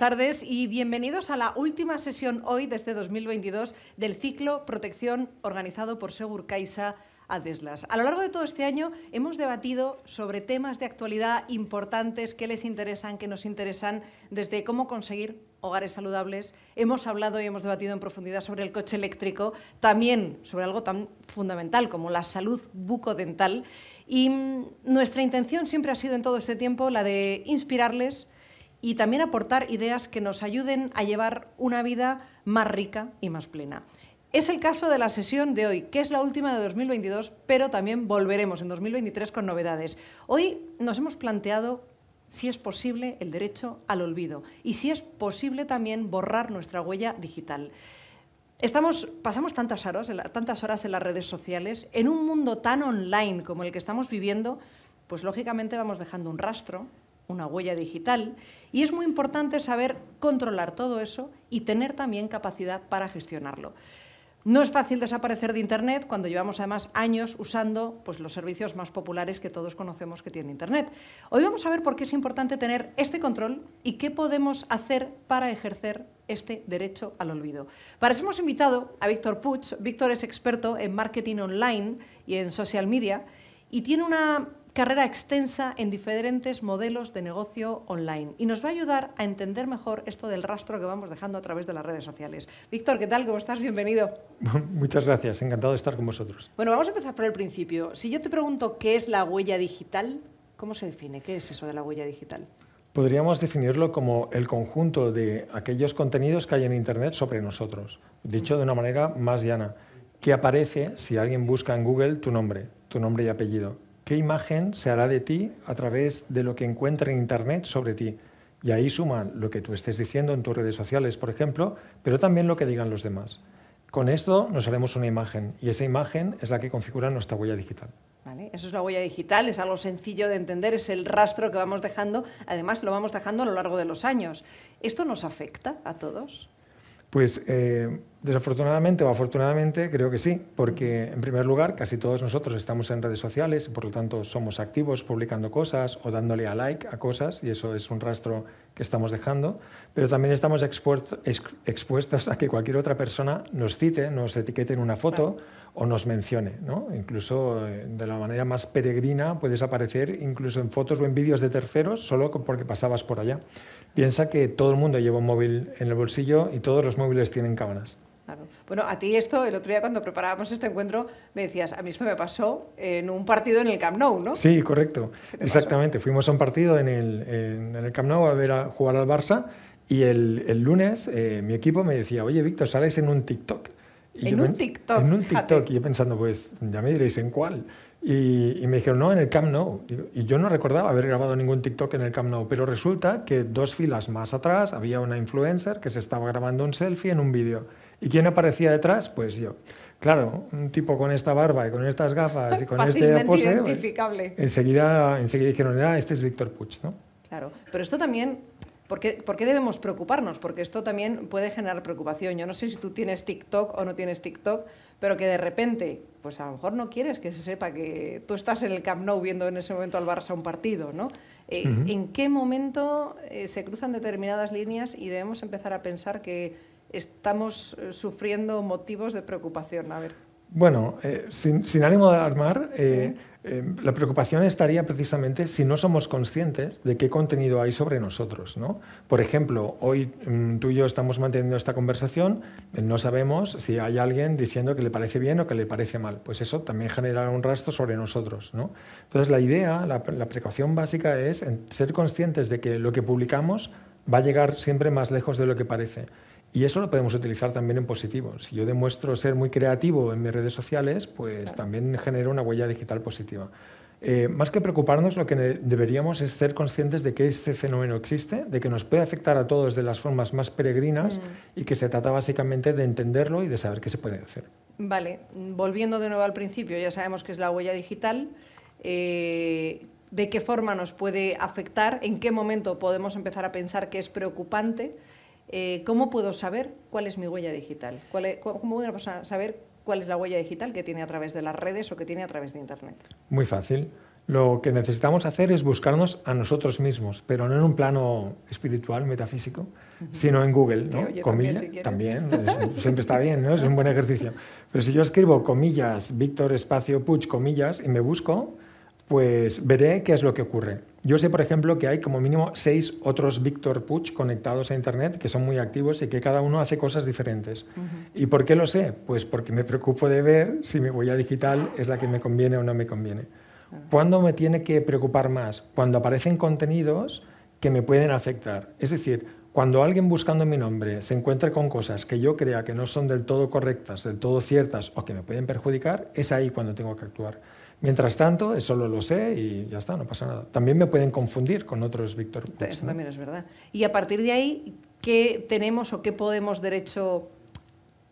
tardes y bienvenidos a la última sesión hoy desde 2022 este del ciclo Protección organizado por Segur Caixa Adeslas. A lo largo de todo este año hemos debatido sobre temas de actualidad importantes que les interesan, que nos interesan, desde cómo conseguir hogares saludables. Hemos hablado y hemos debatido en profundidad sobre el coche eléctrico, también sobre algo tan fundamental como la salud bucodental. Y mm, nuestra intención siempre ha sido en todo este tiempo la de inspirarles, y también aportar ideas que nos ayuden a llevar una vida más rica y más plena. Es el caso de la sesión de hoy, que es la última de 2022, pero también volveremos en 2023 con novedades. Hoy nos hemos planteado si es posible el derecho al olvido y si es posible también borrar nuestra huella digital. pasamos tantas horas, tantas horas en las redes sociales, en un mundo tan online como el que estamos viviendo, pues lógicamente vamos dejando un rastro, una huella digital y es muy importante saber controlar todo eso y tener también capacidad para gestionarlo. No es fácil desaparecer de Internet cuando llevamos además años usando pues, los servicios más populares que todos conocemos que tiene Internet. Hoy vamos a ver por qué es importante tener este control y qué podemos hacer para ejercer este derecho al olvido. Para eso hemos invitado a Víctor Puch Víctor es experto en marketing online y en social media y tiene una carrera extensa en diferentes modelos de negocio online y nos va a ayudar a entender mejor esto del rastro que vamos dejando a través de las redes sociales. Víctor, ¿qué tal? ¿Cómo estás? Bienvenido. Muchas gracias, encantado de estar con vosotros. Bueno, vamos a empezar por el principio. Si yo te pregunto qué es la huella digital, ¿cómo se define? ¿Qué es eso de la huella digital? Podríamos definirlo como el conjunto de aquellos contenidos que hay en Internet sobre nosotros, De hecho, de una manera más llana, que aparece si alguien busca en Google tu nombre, tu nombre y apellido qué imagen se hará de ti a través de lo que encuentre en Internet sobre ti. Y ahí suman lo que tú estés diciendo en tus redes sociales, por ejemplo, pero también lo que digan los demás. Con esto nos haremos una imagen y esa imagen es la que configura nuestra huella digital. eso es la huella digital, es algo sencillo de entender, es el rastro que vamos dejando, además lo vamos dejando a lo largo de los años. ¿Esto nos afecta a todos? Pues eh, desafortunadamente o afortunadamente creo que sí, porque en primer lugar casi todos nosotros estamos en redes sociales y por lo tanto somos activos publicando cosas o dándole a like a cosas y eso es un rastro que estamos dejando, pero también estamos expuestos a que cualquier otra persona nos cite, nos etiquete en una foto o nos mencione. ¿no? Incluso eh, de la manera más peregrina puedes aparecer incluso en fotos o en vídeos de terceros solo porque pasabas por allá. Piensa que todo el mundo lleva un móvil en el bolsillo y todos los móviles tienen cámaras. Bueno, a ti esto, el otro día cuando preparábamos este encuentro, me decías, a mí esto me pasó en un partido en el Camp Nou, ¿no? Sí, correcto. Exactamente. Fuimos a un partido en el, Camp Nou a ver a jugar al Barça y el, lunes eh, mi equipo me decía, oye, Víctor, sales en un TikTok en un TikTok. En un TikTok. Y yo pensando, pues ya me diréis en cuál. Y, me dijeron, no, en el Camp Nou. Y yo no recordaba haber grabado ningún TikTok en el Camp Nou, pero resulta que dos filas más atrás había una influencer que se estaba grabando un selfie en un vídeo. ¿Y quién aparecía detrás? Pues yo. Claro, un tipo con esta barba y con estas gafas y con este pose, pues, enseguida, enseguida dijeron, ah, este es Víctor Puch, ¿no? Claro, pero esto también ¿Por qué, debemos preocuparnos? Porque esto también puede generar preocupación. Yo no sé si tú tienes TikTok o no tienes TikTok, pero que de repente, pues a lo mejor no quieres que se sepa que tú estás en el Camp Nou viendo en ese momento al Barça un partido, ¿no? Eh, ¿En qué momento eh, se cruzan determinadas líneas y debemos empezar a pensar que estamos eh, sufriendo motivos de preocupación? A ver. Bueno, sin, ánimo de alarmar, Em, la preocupación estaría precisamente si no somos conscientes de qué contenido hay sobre nosotros. Por ejemplo, hoy mm, tú y yo estamos manteniendo esta conversación, eh, no sabemos si hay alguien diciendo que le parece bien o que le parece mal. Pues eso también genera un rastro sobre nosotros. ¿no? Entonces la idea, la precaución básica es ser conscientes de que lo que publicamos va a llegar siempre más lejos de lo que parece. Y eso lo podemos utilizar también en positivo. Si yo demuestro ser muy creativo en mis redes sociales, pues también genero una huella digital positiva. Eh, más que preocuparnos, lo que deberíamos es ser conscientes de que este fenómeno existe, de que nos puede afectar a todos de las formas más peregrinas mm. y que se trata básicamente de entenderlo y de saber qué se puede hacer. Vale, volviendo de nuevo al principio, ya sabemos que es la huella digital. Eh, ¿De qué forma nos puede afectar? ¿En qué momento podemos empezar a pensar que es preocupante? Eh, ¿cómo puedo saber cuál es mi huella digital? ¿Cuál e-, ¿Cómo puedo saber cuál es la huella digital que tiene a través de las redes o que tiene a través de Internet? Muy fácil. Lo que necesitamos hacer es buscarnos a nosotros mismos, pero no en un plano espiritual, metafísico, sino en Google, ¿no? comillas, también, siempre está bien, ¿no? Es un buen ejercicio. Pero si yo escribo comillas, Víctor Espacio Puch, comillas, y me busco, pues veré qué es lo que ocurre. Yo sé, por ejemplo, que hay como mínimo seis otros Víctor Puch conectados a Internet que son muy activos y que cada uno hace cosas diferentes. ¿Y por qué lo sé? Pues porque me preocupo de ver si mi huella digital es la que me conviene o no me conviene. ¿Cuándo me tiene que preocupar más? Cuando aparecen contenidos que me pueden afectar. Es decir, cuando alguien buscando mi nombre se encuentra con cosas que yo crea que no son del todo correctas, del todo ciertas o que me pueden perjudicar, es ahí cuando tengo que actuar. Mientras tanto, eso lo, sé y ya está, no pasa nada. También me pueden confundir con otros Víctor Eso también es verdad. Y a partir de ahí, ¿qué tenemos o qué podemos derecho,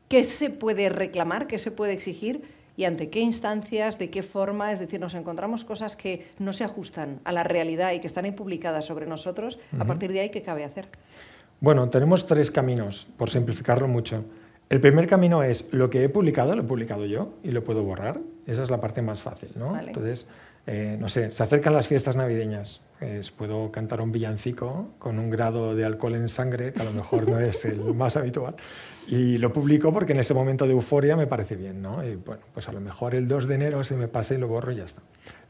qué se puede reclamar, qué se puede exigir y ante qué instancias, de qué forma, es decir, nos encontramos cosas que no se ajustan a la realidad y que están ahí publicadas sobre nosotros, a partir de ahí, ¿qué cabe hacer? Bueno, tenemos tres caminos, por simplificarlo mucho. El primer camino es lo que he publicado, lo he publicado yo y lo puedo borrar. Esa es la parte más fácil, ¿no? Entonces, eh, no sé, se acercan las fiestas navideñas. puedo cantar un villancico con un grado de alcohol en sangre, que a lo mejor no es el más habitual, y lo publico porque en ese momento de euforia me parece bien, ¿no? Y bueno, pues a lo mejor el 2 de enero se me pasa y lo borro y ya está.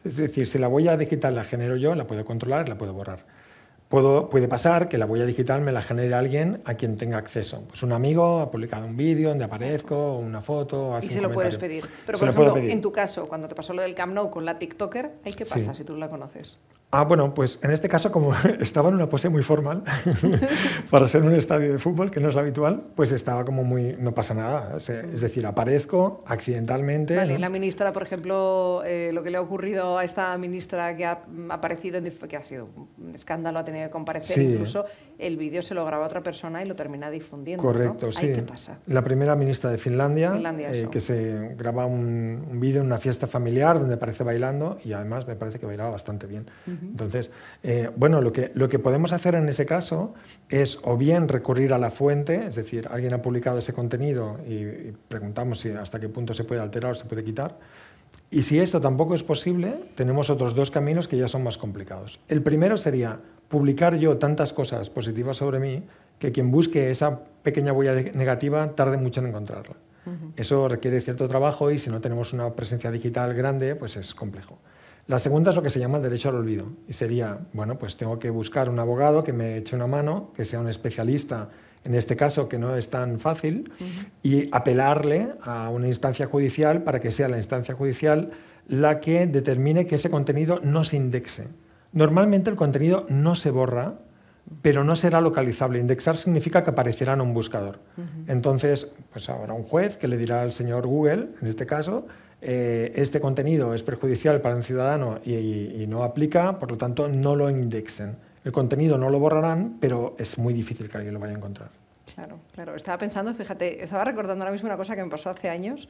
Es decir, si la huella digital la genero yo, la puedo controlar, la puedo borrar puede pasar que la huella digital me la genere alguien a quien tenga acceso. Pues un amigo ha publicado un vídeo donde aparezco, una foto. y se lo puedes pedir. Pero, por ejemplo, en tu caso, cuando te pasó lo del Camp Nou con la TikToker, ¿hay qué pasa si tú la conoces? Ah, bueno, pues en este caso, como estaba en una pose muy formal para ser un estadio de fútbol, que no es lo habitual, pues estaba como muy. No pasa nada. Es decir, aparezco accidentalmente. Vale, la ministra, por ejemplo, eh, lo que le ha ocurrido a esta ministra que ha aparecido, en, que ha sido un escándalo, ha tenido que comparecer, incluso el vídeo se lo graba otra persona y lo termina difundiendo. Correcto, sí. ¿Qué pasa? La primera ministra de Finlandia, eh, que se graba un, vídeo en una fiesta familiar donde aparece bailando y además me parece que bailaba bastante bien. Entonces, eh, bueno, lo que, podemos hacer en ese caso es o bien recurrir a la fuente, es decir, alguien ha publicado ese contenido y, preguntamos si hasta qué punto se puede alterar o se puede quitar. Y si esto tampoco es posible, tenemos otros dos caminos que ya son más complicados. El primero sería publicar yo tantas cosas positivas sobre mí que quien busque esa pequeña huella negativa tarde mucho en encontrarla. Eso requiere cierto trabajo y si no tenemos una presencia digital grande, pues es complejo. La segunda es lo que se llama el derecho al olvido. Y sería, bueno, pues tengo que buscar un abogado que me eche una mano, que sea un especialista en este caso que no es tan fácil, y apelarle a una instancia judicial para que sea la instancia judicial la que determine que ese contenido no se indexe. Normalmente el contenido no se borra, pero no será localizable. Indexar significa que aparecerá en un buscador. Entonces, pues habrá un juez que le dirá al señor Google, en este caso, eh, este contenido es perjudicial para un ciudadano y, no aplica, por lo tanto no lo indexen. El contenido no lo borrarán, pero es muy difícil que alguien lo vaya a encontrar. Claro, claro. Estaba pensando, fíjate, estaba recordando ahora mismo una cosa que me pasó hace años.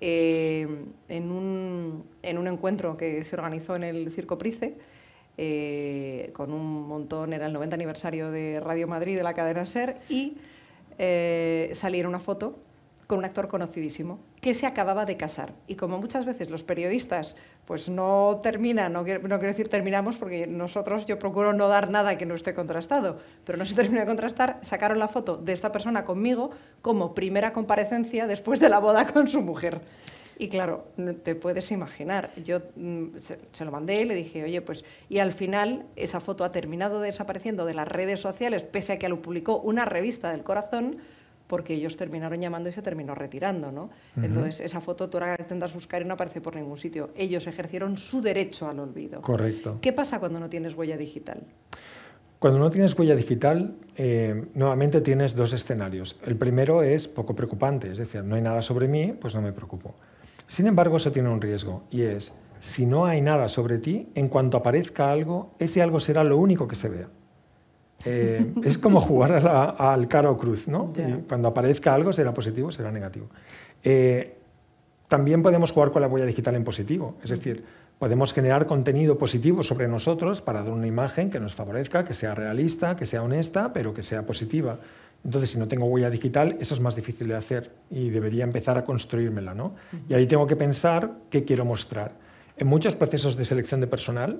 Eh, en, un, encuentro que se organizó en el Circo Price, eh, con un montón, era el 90 aniversario de Radio Madrid, de la cadena SER, y eh, una foto con un actor conocidísimo que se acababa de casar. Y como muchas veces los periodistas pues no terminan, no, quiero, decir terminamos porque nosotros yo procuro no dar nada que no esté contrastado, pero no se termina de contrastar, sacaron la foto de esta persona conmigo como primera comparecencia después de la boda con su mujer. Y claro, te puedes imaginar, yo mm, se, lo mandé y le dije, oye, pues, y al final esa foto ha terminado desapareciendo de las redes sociales, pese a que lo publicó una revista del corazón, porque ellos terminaron llamando y se terminó retirando, ¿no? Entonces, esa foto tú ahora intentas buscar y no aparece por ningún sitio. Ellos ejercieron su derecho al olvido. Correcto. ¿Qué pasa cuando no tienes huella digital? Cuando no tienes huella digital, eh, nuevamente tienes dos escenarios. El primero es poco preocupante, es decir, no hay nada sobre mí, pues no me preocupo. Sin embargo, eso tiene un riesgo y es, si no hay nada sobre ti, en cuanto aparezca algo, ese algo será lo único que se vea. Eh, es como jugar al caro cruz, ¿no? cuando aparezca algo será positivo, será negativo. Eh, también podemos jugar con la huella digital en positivo, es decir, podemos generar contenido positivo sobre nosotros para dar una imagen que nos favorezca, que sea realista, que sea honesta, pero que sea positiva. Entonces, si no tengo huella digital, eso es más difícil de hacer y debería empezar a construírmela, ¿no? Y ahí tengo que pensar qué quiero mostrar. En muchos procesos de selección de personal,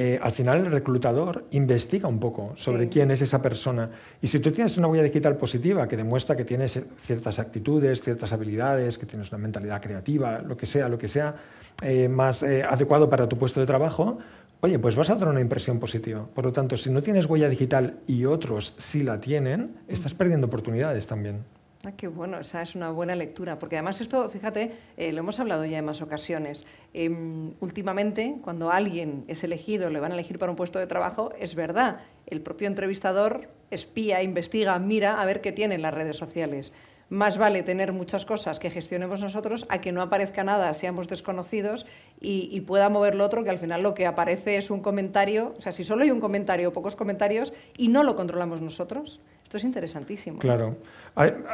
eh, al final el reclutador investiga un poco sobre quién es esa persona. Y si tú tienes una huella digital positiva que demuestra que tienes ciertas actitudes, ciertas habilidades, que tienes una mentalidad creativa, lo que sea, lo que sea, eh, más eh, adecuado para tu puesto de trabajo, oye, pues vas a dar una impresión positiva. Por lo tanto, si no tienes huella digital y otros sí la tienen, estás perdiendo oportunidades también. Que ah, qué bueno, esa es una buena lectura, porque además esto, fíjate, eh, lo hemos hablado ya en más ocasiones. Em, últimamente, cuando alguien es elegido, le van a elegir para un puesto de trabajo, es verdad, el propio entrevistador espía, investiga, mira a ver qué tiene en las redes sociales. Más vale tener muchas cosas que gestionemos nosotros a que no aparezca nada, seamos desconocidos y, y pueda mover lo otro, que al final lo que aparece es un comentario, o sea, si solo hay un comentario o pocos comentarios y no lo controlamos nosotros, esto es interesantísimo. ¿eh? Claro.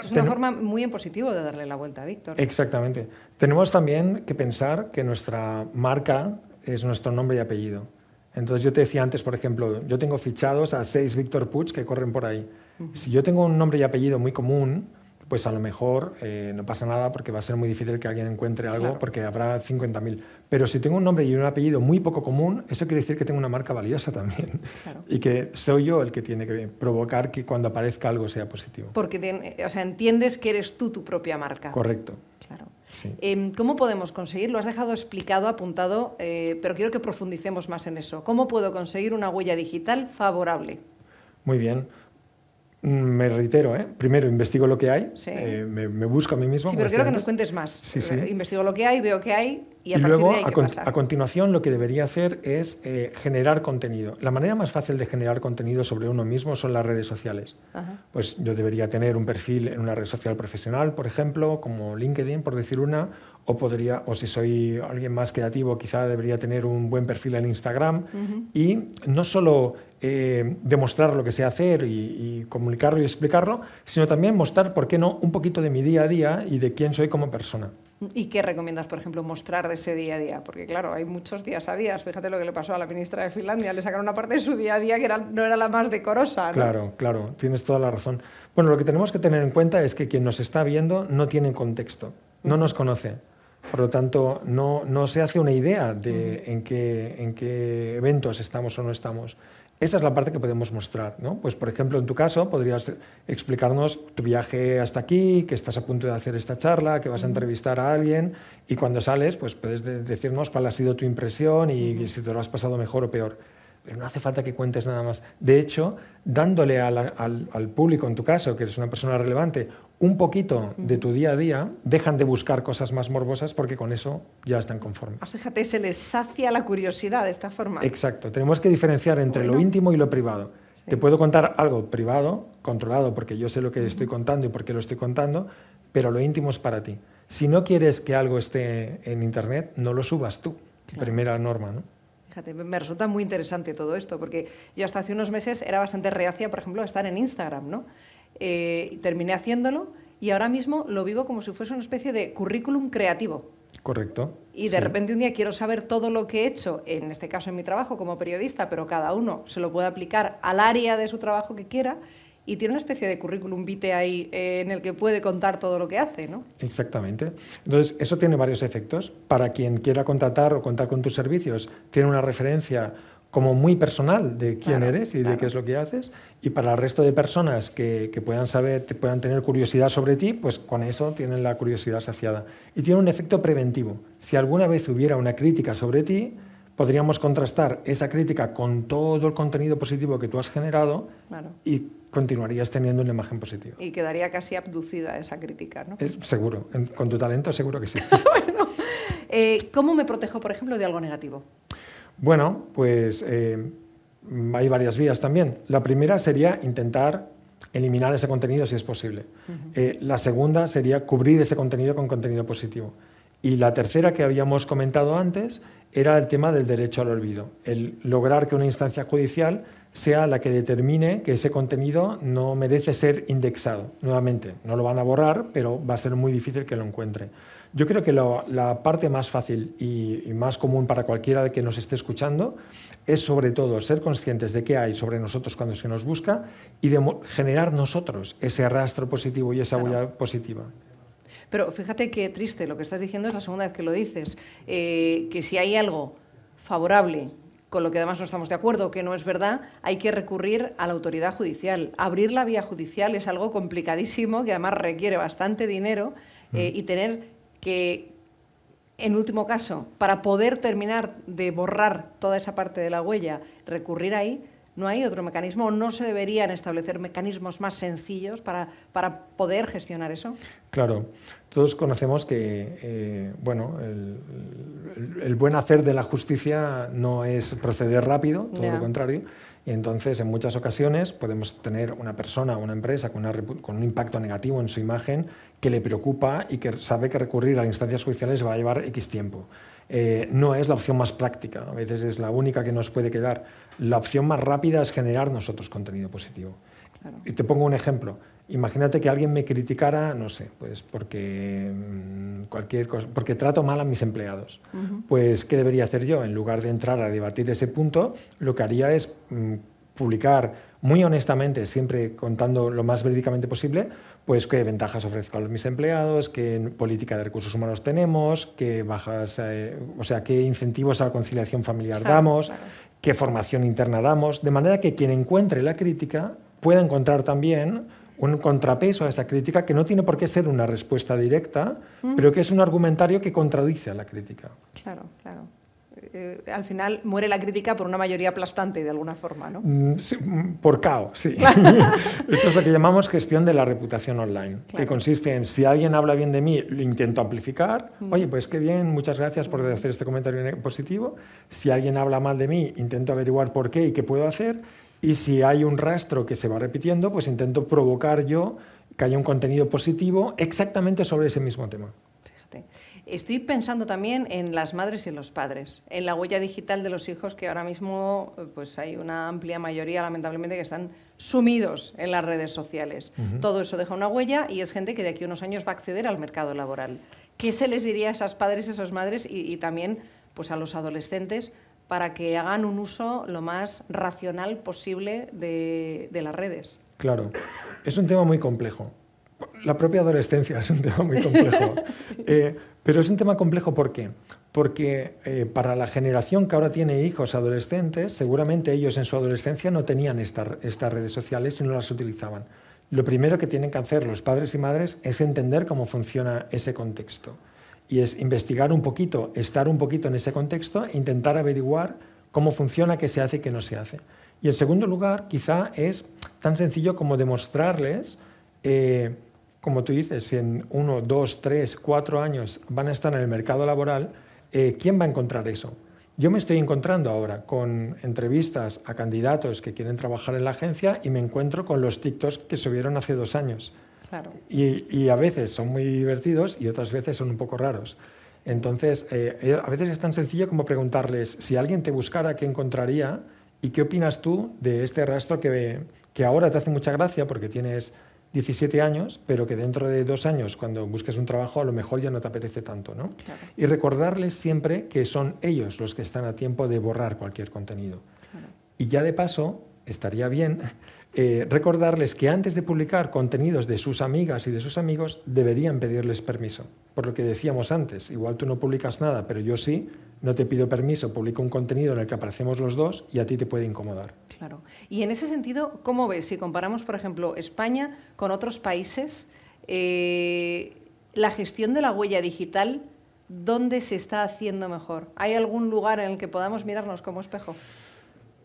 es una forma muy en positivo de darle la vuelta a Víctor. Exactamente. Tenemos también que pensar que nuestra marca es nuestro nombre y apellido. Entonces yo te decía antes, por ejemplo, yo tengo fichados a seis Víctor Puig que corren por ahí. Si yo tengo un nombre y apellido muy común, pues a lo mejor eh, no pasa nada porque va a ser muy difícil que alguien encuentre algo porque habrá 50.000. Pero si tengo un nombre y un apellido muy poco común, eso quiere decir que tengo una marca valiosa también. Y que soy yo el que tiene que provocar que cuando aparezca algo sea positivo. Porque o sea, entiendes que eres tú tu propia marca. Correcto. Claro. Sí. Em, ¿Cómo podemos conseguir? Lo has dejado explicado, apuntado, eh, pero quiero que profundicemos más en eso. ¿Cómo puedo conseguir una huella digital favorable? Muy bien me reitero, ¿eh? primero investigo lo que hay, eh, me, busco a mí mismo. Sí, pero quiero que nos cuentes más. Investigo lo que hay, veo que hay y a ¿qué a, continuación, lo que debería hacer es eh, generar contenido. La manera más fácil de generar contenido sobre uno mismo son las redes sociales. Pues yo debería tener un perfil en una red social profesional, por ejemplo, como LinkedIn, por decir una, o podría, o si soy alguien más creativo, quizá debería tener un buen perfil en Instagram. Y no solo eh, demostrar lo que sé hacer y, comunicarlo y explicarlo, sino también mostrar, ¿por qué no?, un poquito de mi día a día y de quién soy como persona. ¿Y qué recomiendas, por ejemplo, mostrar de ese día a día? Porque, claro, hay muchos días a días. Fíjate lo que le pasó a la ministra de Finlandia. Le sacaron una parte de su día a día que no era la más decorosa. Claro, claro. Tienes toda la razón. Bueno, lo que tenemos que tener en cuenta es que quien nos está viendo no tiene contexto, no nos conoce. Por lo tanto, no, se hace una idea de en qué eventos estamos o no estamos. Esa es la parte que podemos mostrar, Pues, por ejemplo, en tu caso, podrías explicarnos tu viaje hasta aquí, que estás a punto de hacer esta charla, que vas a entrevistar a alguien, y cuando sales, pues puedes decirnos cuál ha sido tu impresión y si te lo has pasado mejor o peor pero no hace falta que cuentes nada más. De hecho, dándole al, público, en tu caso, que eres una persona relevante, un poquito de tu día a día, dejan de buscar cosas más morbosas porque con eso ya están conformes. Ah, fíjate, se les sacia la curiosidad de esta forma. Exacto, tenemos que diferenciar entre lo íntimo y lo privado. Te puedo contar algo privado, controlado, porque yo sé lo que estoy contando y por qué lo estoy contando, pero lo íntimo es para ti. Si no quieres que algo esté en Internet, no lo subas tú. Primera norma, ¿no? me resulta muy interesante todo esto, porque yo hasta hace unos meses era bastante reacia, por ejemplo, a estar en Instagram, ¿no? Eh, terminé haciéndolo y ahora mismo lo vivo como si fuese una especie de currículum creativo. Correcto. Y de repente un día quiero saber todo lo que he hecho, en este caso en mi trabajo como periodista, pero cada uno se lo puede aplicar al área de su trabajo que quiera y tiene una especie de currículum vitae ahí eh, en el que puede contar todo lo que hace, ¿no? Exactamente. Entonces, eso tiene varios efectos. Para quien quiera contratar o contar con tus servicios, tiene una referencia como muy personal de quién eres y de qué es lo que haces. Y para el resto de personas que, puedan saber, puedan tener curiosidad sobre ti, pues con eso tienen la curiosidad saciada. Y tiene un efecto preventivo. Si alguna vez hubiera una crítica sobre ti, podríamos contrastar esa crítica con todo el contenido positivo que tú has generado claro continuarías teniendo una imagen positiva. Y quedaría casi abducida esa crítica, ¿no? Es, seguro, con tu talento seguro que sí. bueno, eh, ¿cómo me protejo, por ejemplo, de algo negativo? Bueno, pues eh, hay varias vías también. La primera sería intentar eliminar ese contenido si es posible. Eh, la segunda sería cubrir ese contenido con contenido positivo. Y la tercera que habíamos comentado antes era el tema del derecho al olvido, el lograr que una instancia judicial sea la que determine que ese contenido no merece ser indexado. Nuevamente, no lo van a borrar, pero va a ser muy difícil que lo encuentre. Yo creo que la parte más fácil y, más común para cualquiera que nos esté escuchando es sobre todo ser conscientes de qué hay sobre nosotros cuando se nos busca y de generar nosotros ese rastro positivo y esa huella positiva. Pero fíjate qué triste, lo que estás diciendo es la segunda vez que lo dices, eh, que si hay algo favorable con lo que además no estamos de acuerdo, que no es verdad, hay que recurrir a la autoridad judicial. Abrir la vía judicial es algo complicadísimo, que además requiere bastante dinero, eh, mm. y tener que, en último caso, para poder terminar de borrar toda esa parte de la huella, recurrir ahí, no hay otro mecanismo, no se deberían establecer mecanismos más sencillos para, poder gestionar eso. Claro, todos conocemos que eh, bueno, el, buen hacer de la justicia no es proceder rápido, todo lo contrario. Y entonces, en muchas ocasiones, podemos tener una persona o una empresa con, con, un impacto negativo en su imagen que le preocupa y que sabe que recurrir a instancias judiciales va a llevar X tiempo. Eh, no es la opción más práctica, a veces es la única que nos puede quedar. La opción más rápida es generar nosotros contenido positivo. Y te pongo un ejemplo. Imagínate que alguien me criticara, no sé, pues porque mm, cualquier cosa, porque trato mal a mis empleados. Pues qué debería hacer yo en lugar de entrar a debatir ese punto, lo que haría es mm, publicar muy honestamente, siempre contando lo más verídicamente posible, pues qué ventajas ofrezco a mis empleados, qué política de recursos humanos tenemos, qué bajas, eh, o sea, qué incentivos a la conciliación familiar damos, qué formación interna damos, de manera que quien encuentre la crítica pueda encontrar también un contrapeso a esa crítica que no tiene por qué ser una respuesta directa, pero que es un argumentario que contradice a la crítica. Claro, claro. Eh, al final muere la crítica por una mayoría aplastante de alguna forma, ¿no? Mm, mm, por caos, sí. eso es lo que llamamos gestión de la reputación online, que consiste en si alguien habla bien de mí, lo intento amplificar. Mm. Oye, pues qué bien, muchas gracias por hacer este comentario positivo. Si alguien habla mal de mí, intento averiguar por qué y qué puedo hacer. Y si hay un rastro que se va repitiendo, pues intento provocar yo que haya un contenido positivo exactamente sobre ese mismo tema. Fíjate. Estoy pensando también en las madres y los padres, en la huella digital de los hijos que ahora mismo eh, pues hay una amplia mayoría lamentablemente que están sumidos en las redes sociales. Todo eso deja una huella y es gente que de aquí a unos años va a acceder al mercado laboral. ¿Qué se les diría a esas padres, a esas madres y, también pues a los adolescentes para que hagan un uso lo más racional posible de las redes? Claro, es un tema muy complejo. La propia adolescencia es un tema muy complejo. Eh, pero es un tema complejo ¿por qué? Porque eh, para la generación que ahora tiene hijos adolescentes, seguramente ellos en su adolescencia no tenían estas redes sociales y no las utilizaban. Lo primero que tienen que hacer los padres y madres es entender cómo funciona ese contexto. Y es investigar un poquito, estar un poquito en ese contexto intentar averiguar cómo funciona, qué se hace y qué no se hace. Y el segundo lugar, quizá es tan sencillo como demostrarles eh, como tú dices, si en uno, dos, tres, cuatro años van a estar en el mercado laboral, eh, ¿quién va a encontrar eso? Yo me estoy encontrando ahora con entrevistas a candidatos que quieren trabajar en la agencia y me encuentro con los TikToks que subieron hace dos años. Claro. Y, a veces son muy divertidos y otras veces son un poco raros. Entonces, eh, eh, a veces es tan sencillo como preguntarles si alguien te buscara, ¿qué encontraría? ¿Y qué opinas tú de este rastro que, que ahora te hace mucha gracia porque tienes 17 años, pero que dentro de dos años, cuando busques un trabajo, a lo mejor ya no te apetece tanto. Y recordarles siempre que son ellos los que están a tiempo de borrar cualquier contenido. Y ya de paso, estaría bien eh, recordarles que antes de publicar contenidos de sus amigas y de sus amigos, deberían pedirles permiso. Por lo que decíamos antes, igual tú no publicas nada, pero yo sí, no te pido permiso, publico un contenido en el que aparecemos los dos y a ti te puede incomodar. Claro. Y en ese sentido, ¿cómo ves? Si comparamos, por ejemplo, España con otros países, eh, la gestión de la huella digital, ¿dónde se está haciendo mejor? ¿Hay algún lugar en el que podamos mirarnos como espejo?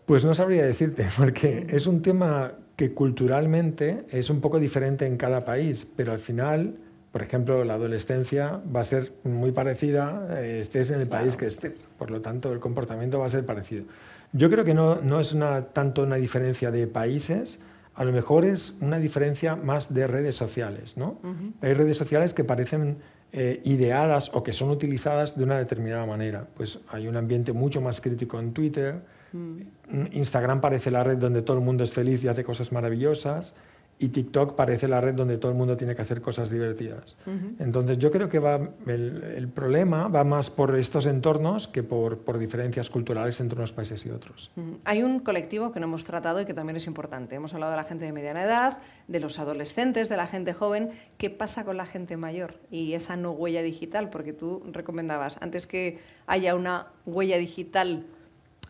Pues no sabría decirte, porque mm. es un tema que culturalmente es un poco diferente en cada país, pero al final por ejemplo, la adolescencia va a ser muy parecida, eh, estés en el país que estés. Por lo tanto, el comportamiento va a ser parecido. Yo creo que no, es tanto una diferencia de países, a lo mejor es una diferencia más de redes sociales. Hay redes sociales que parecen eh, ideadas o que son utilizadas de una determinada manera. Pues hay un ambiente mucho más crítico en Twitter. Mm. Instagram parece la red donde todo el mundo es feliz y hace cosas maravillosas y TikTok parece la red donde todo el mundo tiene que hacer cosas divertidas. Entonces yo creo que va, el, problema va más por estos entornos que por, por, diferencias culturales entre unos países y otros. Hay un colectivo que no hemos tratado y que también es importante. Hemos hablado de la gente de mediana edad, de los adolescentes, de la gente joven. ¿Qué pasa con la gente mayor y esa no huella digital? Porque tú recomendabas, antes que haya una huella digital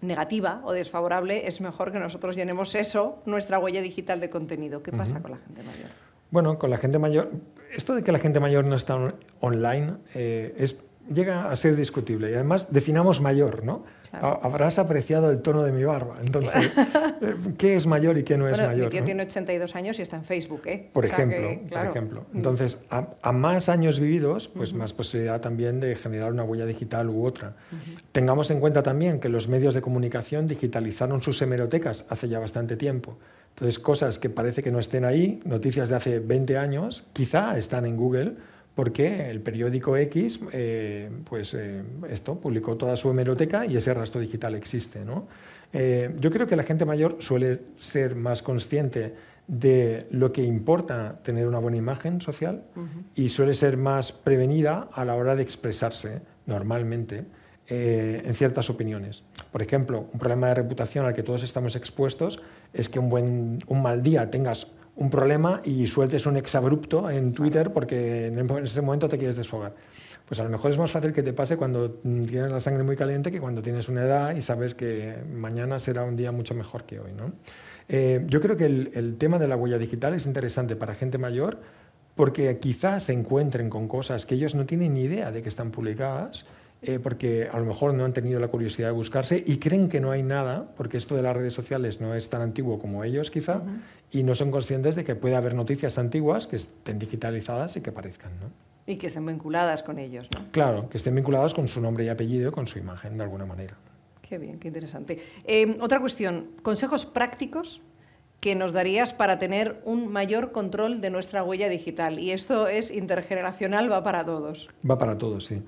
negativa o desfavorable, es mejor que nosotros llenemos eso, nuestra huella digital de contenido. ¿Qué pasa con la gente mayor? Bueno, con la gente mayor, esto de que la gente mayor no está online eh, es llega a ser discutible. Y además definamos mayor, ¿no? Ah, habrás apreciado el tono de mi barba. Entonces, eh, ¿qué es mayor y qué no es mayor? Mi tío tiene 82 años y está en Facebook, ¿eh? Por ejemplo, por ejemplo. Mm. Entonces, a, más años vividos, pues más posibilidad también de generar una huella digital u otra. Tengamos en cuenta también que los medios de comunicación digitalizaron sus hemerotecas hace ya bastante tiempo. Entonces, cosas que parece que no estén ahí, noticias de hace 20 años, quizá están en Google porque el periódico X, eh, pues eh, esto, publicó toda su hemeroteca y ese rastro digital existe. Eh, yo creo que la gente mayor suele ser más consciente de lo que importa tener una buena imagen social y suele ser más prevenida a la hora de expresarse normalmente en ciertas opiniones. Por ejemplo, un problema de reputación al que todos estamos expuestos es que un, un mal día tengas un problema y sueltes un exabrupto en Twitter porque en ese momento te quieres desfogar. Pues a lo mejor es más fácil que te pase cuando mm, tienes la sangre muy caliente que cuando tienes una edad y sabes que mañana será un día mucho mejor que hoy. ¿no? Eh, yo creo que el, el tema de la huella digital es interesante para gente mayor porque quizás se encuentren con cosas que ellos no tienen ni idea de que están publicadas eh, porque a lo mejor no han tenido la curiosidad de buscarse y creen que no hay nada, porque esto de las redes sociales no es tan antiguo como ellos quizá, y no son conscientes de que puede haber noticias antiguas que estén digitalizadas y que aparezcan. Y que estén vinculadas con ellos, ¿no? Claro, que estén vinculadas con su nombre y apellido, con su imagen de alguna manera. Qué bien, qué interesante. Em, otra cuestión, consejos prácticos que nos darías para tener un mayor control de nuestra huella digital. Y esto es intergeneracional, va para todos. Va para todos, sí.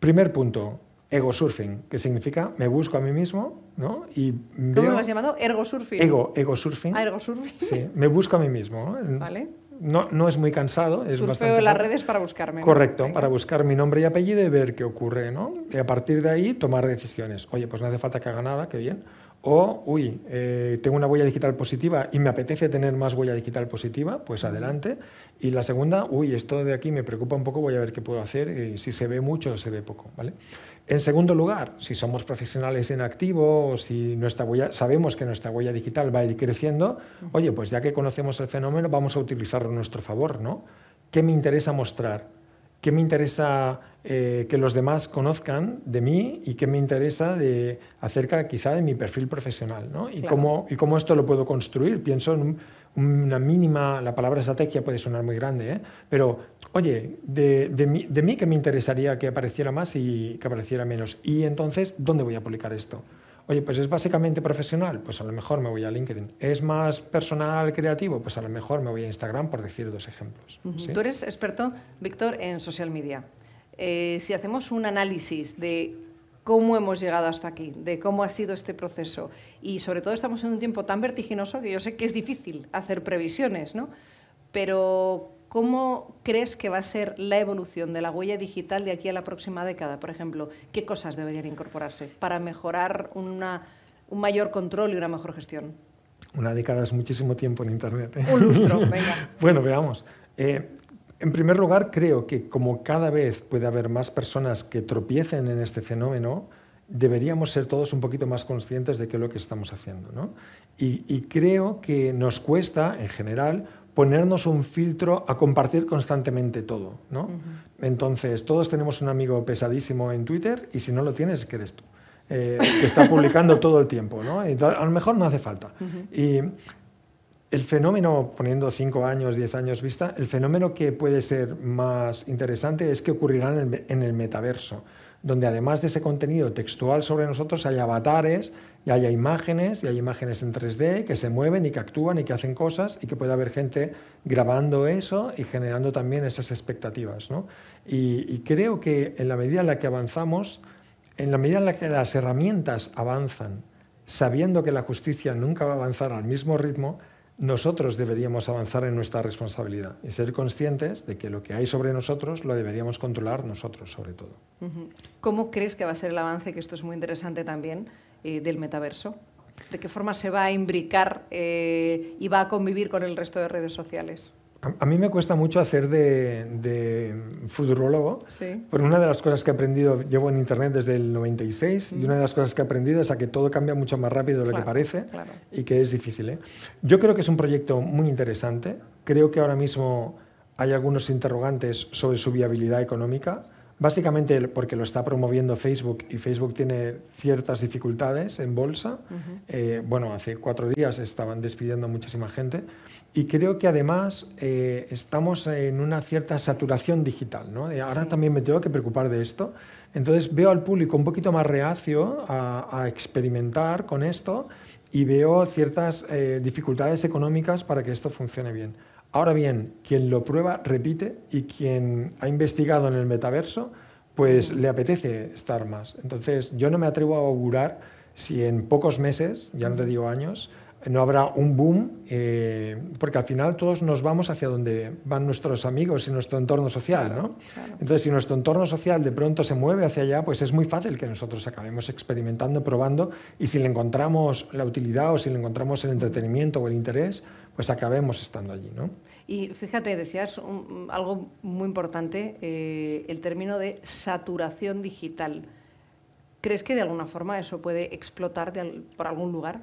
Primer punto, ego surfing, que significa me busco a mí mismo, ¿no? Y ¿Cómo lo has llamado? Ergo surfing. Ego, ego surfing. Ah, ergo surfing. Sí, me busco a mí mismo. ¿no? Vale. No, no, es muy cansado. Es Surfeo bastante... las redes para buscarme. Correcto, para buscar mi nombre y apellido y ver qué ocurre, ¿no? Y a partir de ahí tomar decisiones. Oye, pues no hace falta que haga nada, qué bien. O, uy, eh, tengo una huella digital positiva y me apetece tener más huella digital positiva, pues adelante. Y la segunda, uy, esto de aquí me preocupa un poco, voy a ver qué puedo hacer, eh, si se ve mucho o se ve poco. ¿vale? En segundo lugar, si somos profesionales en activo o si nuestra huella, sabemos que nuestra huella digital va a ir creciendo, oye, pues ya que conocemos el fenómeno, vamos a utilizarlo a nuestro favor, ¿no? ¿Qué me interesa mostrar? ¿Qué me interesa eh, que los demás conozcan de mí y qué me interesa de, acerca quizá de mi perfil profesional. ¿no? Y, cómo, y cómo esto lo puedo construir. Pienso en una mínima, la palabra estrategia puede sonar muy grande, ¿eh? pero oye, de, de, mí, de que me interesaría que apareciera más y que apareciera menos. Y entonces, ¿dónde voy a publicar esto? Oye, pues es básicamente profesional, pues a lo mejor me voy a LinkedIn. ¿Es más personal, creativo? Pues a lo mejor me voy a Instagram, por decir dos ejemplos. Tú eres experto, Víctor, en social media. Eh, si hacemos un análisis de cómo hemos llegado hasta aquí, de cómo ha sido este proceso, y sobre todo estamos en un tiempo tan vertiginoso que yo sé que es difícil hacer previsiones, ¿no? Pero ¿cómo crees que va a ser la evolución de la huella digital de aquí a la próxima década, por ejemplo? ¿Qué cosas deberían incorporarse para mejorar un mayor control y una mejor gestión? Una década es muchísimo tiempo en Internet. ¿eh? Un lustro, venga. bueno, veamos. Eh, en primer lugar, creo que como cada vez puede haber más personas que tropiecen en este fenómeno, deberíamos ser todos un poquito más conscientes de qué es lo que estamos haciendo. Y, creo que nos cuesta, en general, ponernos un filtro a compartir constantemente todo. ¿no? Entonces, todos tenemos un amigo pesadísimo en Twitter y si no lo tienes, que eres tú. Eh, que está publicando todo el tiempo, ¿no? a lo mejor no hace falta. Y el fenómeno, poniendo 5 años, 10 años vista, el fenómeno que puede ser más interesante es que ocurrirá en el, metaverso, donde además de ese contenido textual sobre nosotros hay avatares y hay imágenes, y hay imágenes en 3D que se mueven y que actúan y que hacen cosas y que puede haber gente grabando eso y generando también esas expectativas. y creo que en la medida en la que avanzamos, en la medida en la que las herramientas avanzan, sabiendo que la justicia nunca va a avanzar al mismo ritmo, nosotros deberíamos avanzar en nuestra responsabilidad y ser conscientes de que lo que hay sobre nosotros lo deberíamos controlar nosotros sobre todo. ¿Cómo crees que va a ser el avance, que esto es muy interesante también, eh, del metaverso? ¿De qué forma se va a imbricar eh, y va a convivir con el resto de redes sociales? A, mí me cuesta mucho hacer de, de futurólogo, pero una de las cosas que he aprendido, llevo en Internet desde el 96, y mm. una de las cosas que he aprendido es a que todo cambia mucho más rápido de lo que parece y que es difícil. ¿eh? Yo creo que es un proyecto muy interesante, creo que ahora mismo hay algunos interrogantes sobre su viabilidad económica, Básicamente porque lo está promoviendo Facebook y Facebook tiene ciertas dificultades en bolsa. Eh, bueno, hace cuatro días estaban despidiendo muchísima gente y creo que además eh, estamos en una cierta saturación digital. Eh, ahora también me tengo que preocupar de esto. Entonces veo al público un poquito más reacio a, experimentar con esto y veo ciertas dificultades económicas para que esto funcione bien. Ahora bien, quien lo prueba repite y quien ha investigado en el metaverso, pues le apetece estar más. Entonces, yo no me atrevo a augurar si en pocos meses, ya no te digo años, no habrá un boom, eh, porque al final todos nos vamos hacia donde van nuestros amigos y nuestro entorno social, ¿no? Entonces, si nuestro entorno social de pronto se mueve hacia allá, pues es muy fácil que nosotros acabemos experimentando, probando, y si le encontramos la utilidad o si le encontramos el entretenimiento o el interés, pues acabemos estando allí, ¿no? Y fíjate, decías algo muy importante, eh, el término de saturación digital. ¿Crees que de alguna forma eso puede explotar por algún lugar?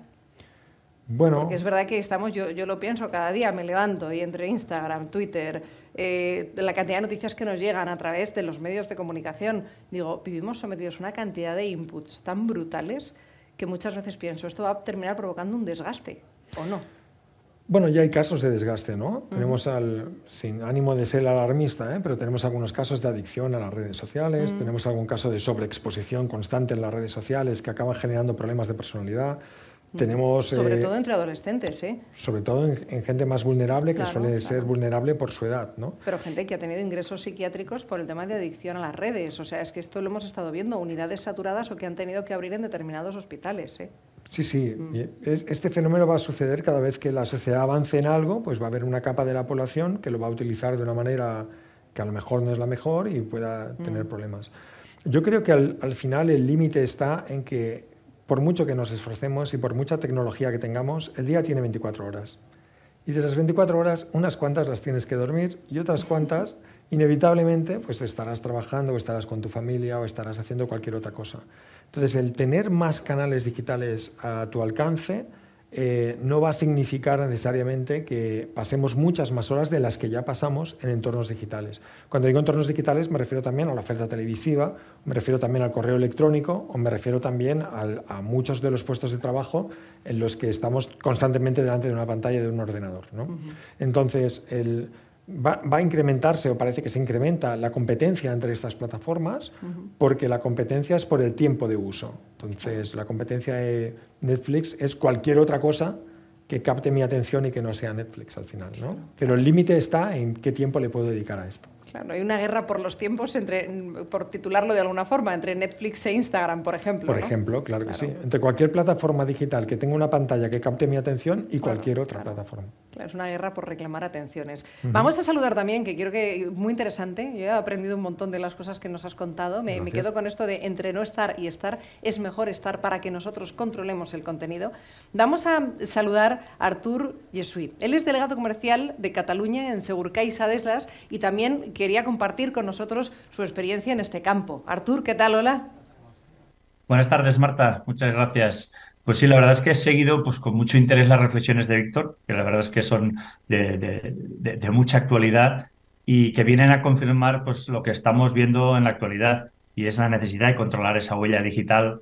es verdad que estamos, yo, lo pienso cada día, me levanto y entre Instagram, Twitter, eh, la cantidad de noticias que nos llegan a través de los medios de comunicación, digo, vivimos sometidos a una cantidad de inputs tan brutales que muchas veces pienso, esto va a terminar provocando un desgaste, ¿o no? Bueno, ya hay casos de desgaste, ¿no? Tenemos al, sin ánimo de ser alarmista, ¿eh? pero tenemos algunos casos de adicción a las redes sociales, mm. tenemos algún caso de sobreexposición constante en las redes sociales que acaba generando problemas de personalidad. Tenemos, sobre eh, todo entre adolescentes, ¿eh? Sobre todo en, gente más vulnerable, que suele ser vulnerable por su edad, ¿no? Pero gente que ha tenido ingresos psiquiátricos por el tema de adicción a las redes. O sea, es que esto lo hemos estado viendo, unidades saturadas o que han tenido que abrir en determinados hospitales, ¿eh? Sí, sí. Mm. Este fenómeno va a suceder cada vez que la sociedad avance en algo, pues va a haber una capa de la población que lo va a utilizar de una manera que a lo mejor no es la mejor y pueda tener mm. problemas. Yo creo que al, al final el límite está en que por mucho que nos esforcemos y por mucha tecnología que tengamos, el día tiene 24 horas. Y de esas 24 horas, unas cuantas las tienes que dormir y otras cuantas, inevitablemente, pues estarás trabajando o estarás con tu familia o estarás haciendo cualquier otra cosa. Entonces, el tener más canales digitales a tu alcance, eh, no va a significar necesariamente que pasemos muchas más horas de las que ya pasamos en entornos digitales. Cuando digo entornos digitales me refiero también a la oferta televisiva, me refiero también al correo electrónico o me refiero también a muchos de los puestos de trabajo en los que estamos constantemente delante de una pantalla de un ordenador. Entonces, el va, a incrementarse, o parece que se incrementa, la competencia entre estas plataformas, porque la competencia es por el tiempo de uso. Entonces, la competencia de Netflix es cualquier otra cosa que capte mi atención y que no sea Netflix al final. ¿no? Pero el límite está en qué tiempo le puedo dedicar a esto hay una guerra por los tiempos, entre, por titularlo de alguna forma, entre Netflix e Instagram, por ejemplo. Por ejemplo, claro, que sí. Entre cualquier plataforma digital que tenga una pantalla que capte mi atención y cualquier otra plataforma. Claro, es una guerra por reclamar atenciones. Vamos a saludar también, que quiero que es muy interesante. Yo he aprendido un montón de las cosas que nos has contado. Me, quedo con esto de entre no estar y estar, es mejor estar para que nosotros controlemos el contenido. Vamos a saludar a Artur Yesuit. Él es delegado comercial de Cataluña en Segurca y Sadeslas y también que quería compartir con nosotros su experiencia en este campo. Artur, ¿qué tal? Hola. Buenas tardes, Marta. Muchas gracias. Pues sí, la verdad es que he seguido pues, con mucho interés las reflexiones de Víctor, que la verdad es que son de, mucha actualidad y que vienen a confirmar pues, lo que estamos viendo en la actualidad y es la necesidad de controlar esa huella digital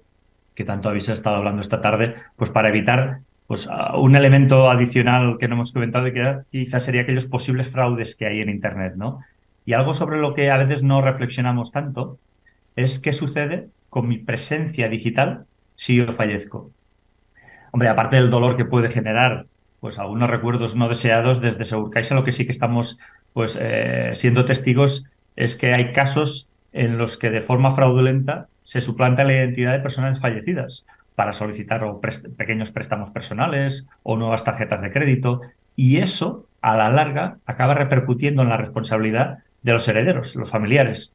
que tanto habéis estado hablando esta tarde, pues para evitar pues, un elemento adicional que no hemos comentado y que quizás sería aquellos posibles fraudes que hay en Internet, ¿no? Y algo sobre lo que a veces no reflexionamos tanto es qué sucede con mi presencia digital si yo fallezco. Hombre, aparte del dolor que puede generar, pues algunos recuerdos no deseados desde Segurcaixa, lo que sí que estamos pues eh, siendo testigos es que hay casos en los que de forma fraudulenta se suplanta la identidad de personas fallecidas para solicitar pequeños préstamos personales o nuevas tarjetas de crédito y eso a la larga acaba repercutiendo en la responsabilidad de los herederos, los familiares,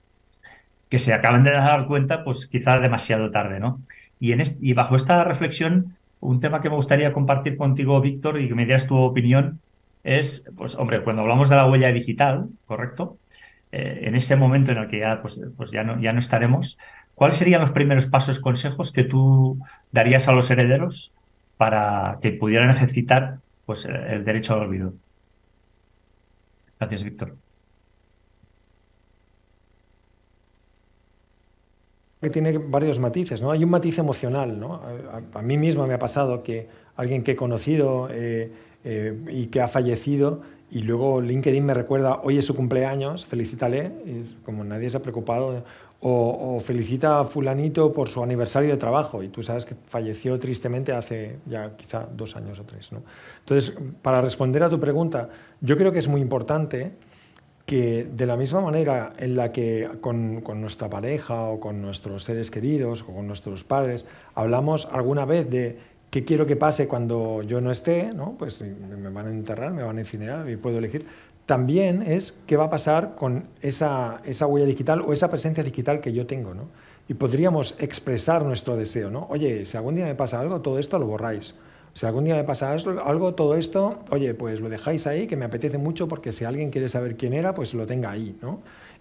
que se acaban de dar cuenta, pues quizá demasiado tarde, ¿no? Y, en y bajo esta reflexión, un tema que me gustaría compartir contigo, Víctor, y que me dieras tu opinión, es, pues, hombre, cuando hablamos de la huella digital, ¿correcto? Eh, en ese momento en el que ya, pues, pues ya, no, ya no estaremos, ¿cuáles serían los primeros pasos, consejos que tú darías a los herederos para que pudieran ejercitar pues, el derecho al olvido? Gracias, Víctor. que tiene varios matices, ¿no? Hay un matiz emocional, A, mí mismo me ha pasado que alguien que he conocido eh, eh, y que ha fallecido y luego LinkedIn me recuerda, hoy es su cumpleaños, felicítale, como nadie se ha preocupado, o, felicita a fulanito por su aniversario de trabajo y tú sabes que falleció tristemente hace ya quizá dos años o tres, ¿no? Entonces, para responder a tu pregunta, yo creo que es muy importante que de la misma manera en la que con, nuestra pareja o con nuestros seres queridos o con nuestros padres hablamos alguna vez de qué quiero que pase cuando yo no esté, ¿no? pues me van a enterrar, me van a incinerar y puedo elegir, también es qué va a pasar con esa, huella digital o esa presencia digital que yo tengo. Y podríamos expresar nuestro deseo, oye, si algún día me pasa algo, todo esto lo borráis. Si algún día me pasa algo, todo esto, oye, pues lo dejáis ahí, que me apetece mucho, porque si alguien quiere saber quién era, pues lo tenga ahí,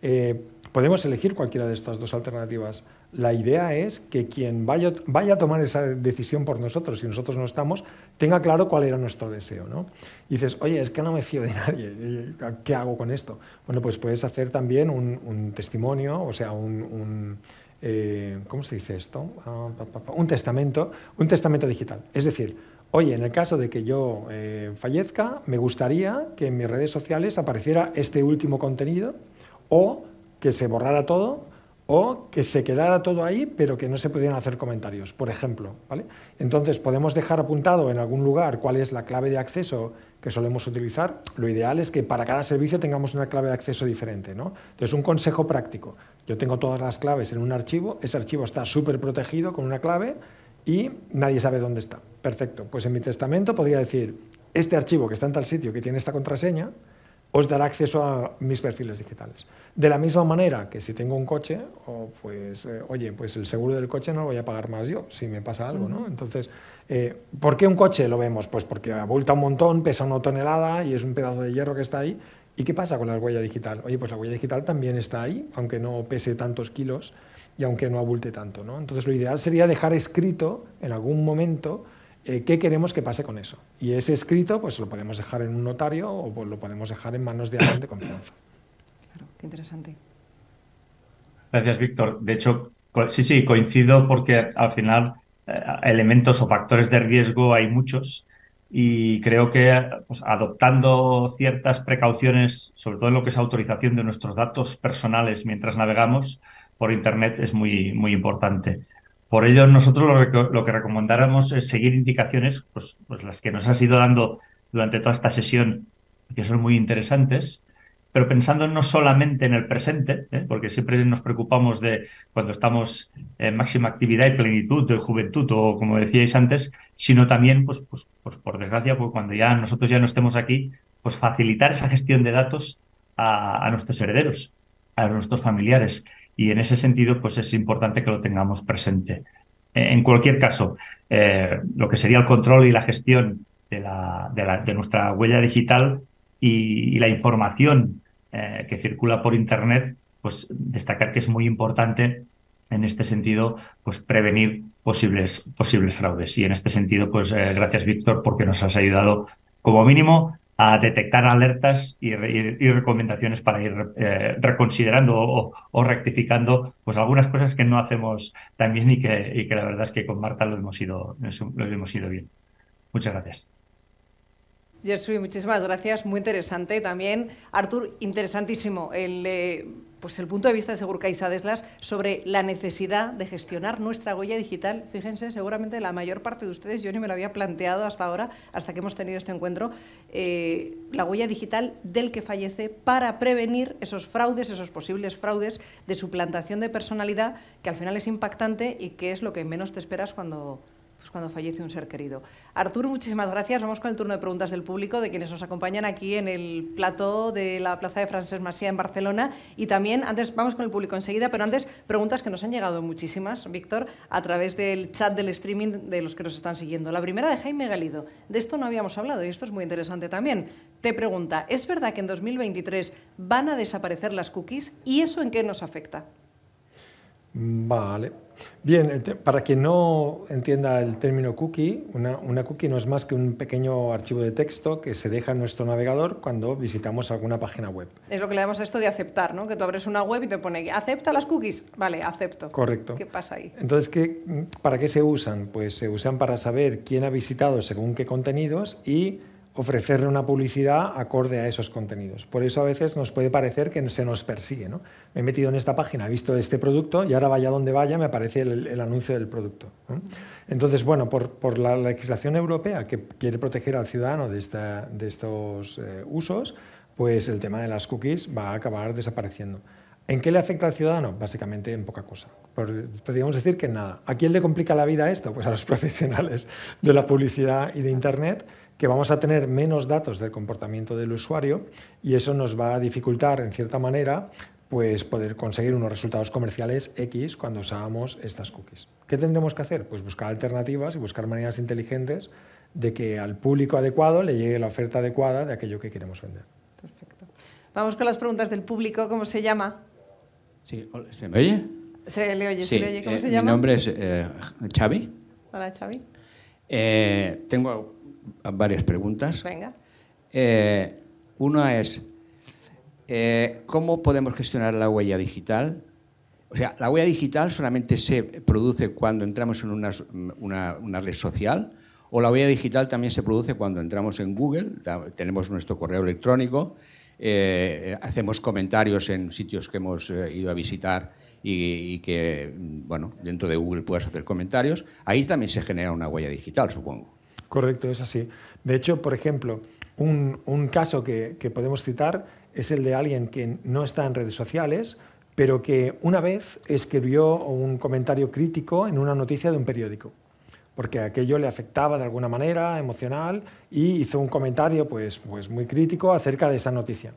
eh, podemos elegir cualquiera de estas dos alternativas. La idea es que quien vaya, vaya, a tomar esa decisión por nosotros, si nosotros no estamos, tenga claro cuál era nuestro deseo. ¿no? Y dices, oye, es que no me fío de nadie, ¿qué hago con esto? Bueno, pues puedes hacer también un, testimonio, o sea, un... Eh, ¿Cómo se dice esto? Ah, un testamento, un testamento digital. Es decir, oye, en el caso de que yo eh, fallezca, me gustaría que en mis redes sociales apareciera este último contenido o que se borrara todo o que se quedara todo ahí, pero que no se pudieran hacer comentarios, por ejemplo. ¿vale? Entonces, podemos dejar apuntado en algún lugar cuál es la clave de acceso que solemos utilizar. Lo ideal es que para cada servicio tengamos una clave de acceso diferente. ¿no? Entonces, un consejo práctico. Yo tengo todas las claves en un archivo, ese archivo está súper protegido con una clave, y nadie sabe dónde está. Perfecto, pues en mi testamento podría decir, este archivo que está en tal sitio, que tiene esta contraseña, os dará acceso a mis perfiles digitales. De la misma manera que si tengo un coche, o pues, eh, oye, pues el seguro del coche no lo voy a pagar más yo, si me pasa algo, ¿no? Entonces, eh, ¿por qué un coche lo vemos? Pues porque abulta un montón, pesa una tonelada y es un pedazo de hierro que está ahí. ¿Y qué pasa con la huella digital? Oye, pues la huella digital también está ahí, aunque no pese tantos kilos, y aunque no abulte tanto. ¿no? Entonces lo ideal sería dejar escrito en algún momento eh, qué queremos que pase con eso. Y ese escrito pues lo podemos dejar en un notario o pues, lo podemos dejar en manos de alguien de confianza. Claro, qué interesante. Gracias, Víctor. De hecho, sí, sí, coincido porque al final eh, elementos o factores de riesgo hay muchos y creo que pues, adoptando ciertas precauciones, sobre todo en lo que es autorización de nuestros datos personales mientras navegamos, por Internet es muy, muy importante. Por ello, nosotros lo, que, lo recomendáramos es seguir indicaciones, pues, pues las que nos has sido dando durante toda esta sesión, que son muy interesantes, pero pensando no solamente en el presente, ¿eh? porque siempre nos preocupamos de cuando estamos en máxima actividad y plenitud de juventud, o como decíais antes, sino también, pues, pues, pues por desgracia, pues cuando ya nosotros ya no estemos aquí, pues facilitar esa gestión de datos a nuestros herederos, a nuestros familiares y en ese sentido pues es importante que lo tengamos presente. Eh, en cualquier caso, eh, lo que sería el control y la gestión de, la, la, de nuestra huella digital y, la información eh, que circula por Internet, pues destacar que es muy importante en este sentido pues prevenir posibles, posibles fraudes. Y en este sentido, pues gracias Víctor porque nos has ayudado como mínimo a detectar alertas y, recomendaciones para ir eh, reconsiderando o, rectificando pues algunas cosas que no hacemos tan bien y que, y que la verdad es que con Marta lo hemos ido, lo hemos ido bien. Muchas gracias. Jesús, muchísimas gracias, muy interesante también. Artur, interesantísimo el, eh, pues el punto de vista de Segurca y Sadeslas sobre la necesidad de gestionar nuestra huella digital. Fíjense, seguramente la mayor parte de ustedes, yo ni me lo había planteado hasta ahora, hasta que hemos tenido este encuentro, eh, la huella digital del que fallece para prevenir esos fraudes, esos posibles fraudes de suplantación de personalidad, que al final es impactante y que es lo que menos te esperas cuando pues cuando fallece un ser querido. Artur, muchísimas gracias. Vamos con el turno de preguntas del público, de quienes nos acompañan aquí en el plató de la Plaza de Francesc Masía en Barcelona. Y también, antes, vamos con el público enseguida, pero antes, preguntas que nos han llegado muchísimas, Víctor, a través del chat del streaming de los que nos están siguiendo. La primera de Jaime Galido. De esto no habíamos hablado y esto es muy interesante también. Te pregunta, ¿es verdad que en 2023 van a desaparecer las cookies y eso en qué nos afecta? Vale. Bien, para quien no entienda el término cookie, una, cookie no es más que un pequeño archivo de texto que se deja en nuestro navegador cuando visitamos alguna página web. Es lo que le damos a esto de aceptar, ¿no? Que tú abres una web y te pone, ¿acepta las cookies? Vale, acepto. Correcto. ¿Qué pasa ahí? Entonces, ¿qué, ¿para qué se usan? Pues se usan para saber quién ha visitado según qué contenidos y ofrecerle una publicidad acorde a esos contenidos. Por eso a veces nos puede parecer que se nos persigue. ¿no? Me he metido en esta página, he visto este producto y ahora vaya donde vaya me aparece el, anuncio del producto. Entonces, bueno, por, la legislación europea que quiere proteger al ciudadano de, estos eh, usos, pues el tema de las cookies va a acabar desapareciendo. ¿En qué le afecta al ciudadano? Básicamente en poca cosa. Podríamos decir que nada. ¿A quién le complica la vida esto? Pues a los profesionales de la publicidad y de Internet que vamos a tener menos datos del comportamiento del usuario y eso nos va a dificultar en cierta manera pues poder conseguir unos resultados comerciales X cuando usamos estas cookies. ¿Qué tendremos que hacer? Pues buscar alternativas y buscar maneras inteligentes de que al público adecuado le llegue la oferta adecuada de aquello que queremos vender. Perfecto. Vamos con las preguntas del público. ¿Cómo se llama? Sí, ¿se oye? Se le oye, se le oye. ¿Cómo eh, se llama? Mi nombre es eh, Xavi. Hola, Xavi. Eh, tengo varias preguntas. Venga. Eh, una es, eh, ¿cómo podemos gestionar la huella digital? O sea, la huella digital solamente se produce cuando entramos en una, una, red social o la huella digital también se produce cuando entramos en Google, tenemos nuestro correo electrónico, eh, hacemos comentarios en sitios que hemos ido a visitar y, que, mm, bueno, dentro de Google puedes hacer comentarios. Ahí también se genera una huella digital, supongo. Correcto, es así. De hecho, por ejemplo, un, caso que, que, podemos citar es el de alguien que no está en redes sociales, pero que una vez escribió un comentario crítico en una noticia de un periódico, porque aquello le afectaba de alguna manera emocional y hizo un comentario pues, pues muy crítico acerca de esa noticia.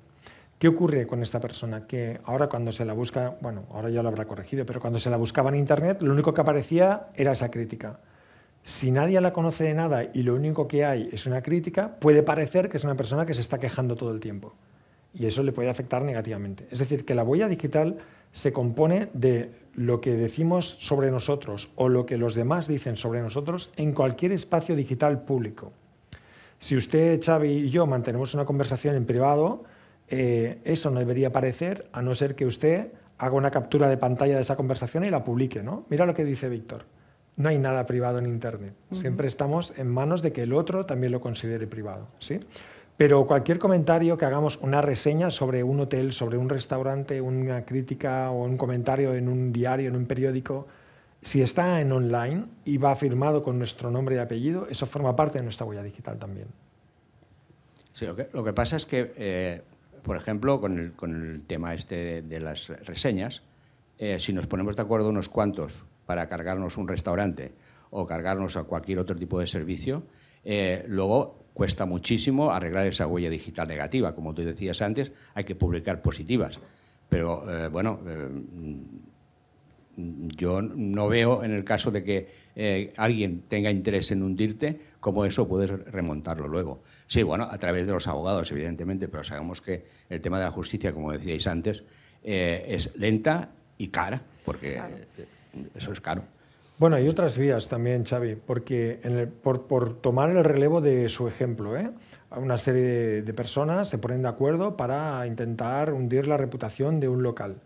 ¿Qué ocurre con esta persona? Que ahora cuando se la busca, bueno, ahora ya lo habrá corregido, pero cuando se la buscaba en Internet, lo único que aparecía era esa crítica. Si nadie la conoce de nada y lo único que hay es una crítica, puede parecer que es una persona que se está quejando todo el tiempo. Y eso le puede afectar negativamente. Es decir, que la huella digital se compone de lo que decimos sobre nosotros o lo que los demás dicen sobre nosotros en cualquier espacio digital público. Si usted, Xavi y yo mantenemos una conversación en privado, eh, eso no debería parecer, a no ser que usted haga una captura de pantalla de esa conversación y la publique. ¿no? Mira lo que dice Víctor no hay nada privado en Internet. Siempre estamos en manos de que el otro también lo considere privado. ¿sí? Pero cualquier comentario que hagamos, una reseña sobre un hotel, sobre un restaurante, una crítica o un comentario en un diario, en un periódico, si está en online y va firmado con nuestro nombre y apellido, eso forma parte de nuestra huella digital también. lo que, pasa es que, eh, por ejemplo, con el, con el, tema este de, las reseñas, eh, si nos ponemos de acuerdo unos cuantos para cargarnos un restaurante o cargarnos a cualquier otro tipo de servicio, eh, luego cuesta muchísimo arreglar esa huella digital negativa. Como tú decías antes, hay que publicar positivas. Pero eh, bueno, eh, yo no veo en el caso de que alguien tenga interés en hundirte, cómo eso puedes remontarlo luego. Sí, bueno, a través de los abogados, evidentemente, pero sabemos que el tema de la justicia, como decíais antes, es lenta y cara, porque eso es caro. Bueno, hay otras vías también, Xavi, porque por, tomar el relevo de su ejemplo, ¿eh? una serie de, personas se ponen de acuerdo para intentar hundir la reputación de un local.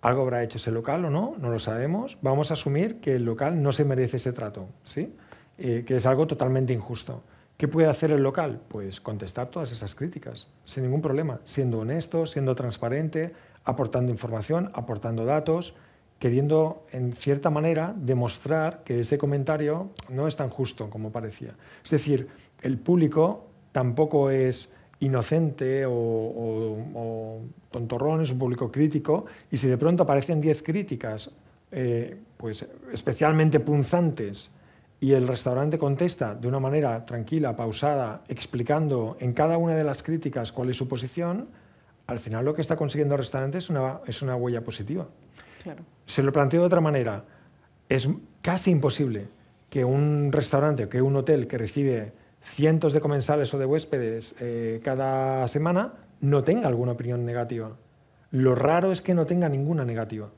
Algo habrá hecho ese local o no, no lo sabemos. Vamos a asumir que el local no se merece ese trato, ¿sí? Eh, que es algo totalmente injusto. ¿Qué puede hacer el local? Pues contestar todas esas críticas, sin ningún problema, siendo honesto, siendo transparente, aportando información, aportando datos, queriendo, en cierta manera, demostrar que ese comentario no es tan justo como parecía. Es decir, el público tampoco es inocente o, tontorrón, es un público crítico, y si de pronto aparecen 10 críticas eh, pues, especialmente punzantes, y el restaurante contesta de una manera tranquila, pausada, explicando en cada una de las críticas cuál es su posición, al final lo que está consiguiendo el restaurante es una huella positiva. Se lo planteo de otra manera. Es casi imposible que un restaurante o que un hotel que recibe cientos de comensales o de huéspedes eh, cada semana no tenga alguna opinión negativa. Lo raro es que no tenga ninguna negativa.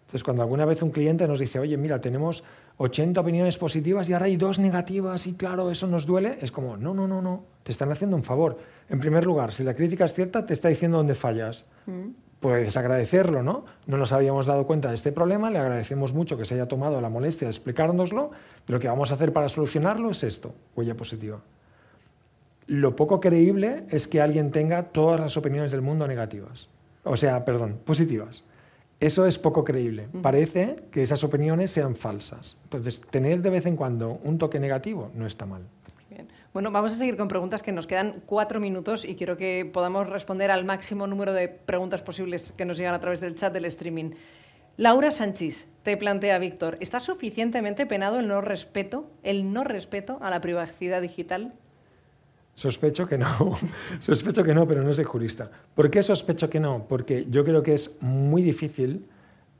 Entonces, cuando alguna vez un cliente nos dice, oye, mira, tenemos 80 opiniones positivas y ahora hay dos negativas y claro, eso nos duele, es como, no, no, no, no, te están haciendo un favor. En primer lugar, si la crítica es cierta, te está diciendo dónde fallas. Mm pues agradecerlo, ¿no? No nos habíamos dado cuenta de este problema, le agradecemos mucho que se haya tomado la molestia de explicárnoslo, pero lo que vamos a hacer para solucionarlo es esto, huella positiva. Lo poco creíble es que alguien tenga todas las opiniones del mundo negativas, o sea, perdón, positivas. Eso es poco creíble. Mm. Parece que esas opiniones sean falsas. Entonces, tener de vez en cuando un toque negativo no está mal. Bueno, vamos a seguir con preguntas que nos quedan cuatro minutos y quiero que podamos responder al máximo número de preguntas posibles que nos llegan a través del chat del streaming. Laura Sánchez te plantea, Víctor, ¿está suficientemente penado el no respeto, el no respeto a la privacidad digital? Sospecho que no, sospecho que no, pero no soy jurista. ¿Por qué sospecho que no? Porque yo creo que es muy difícil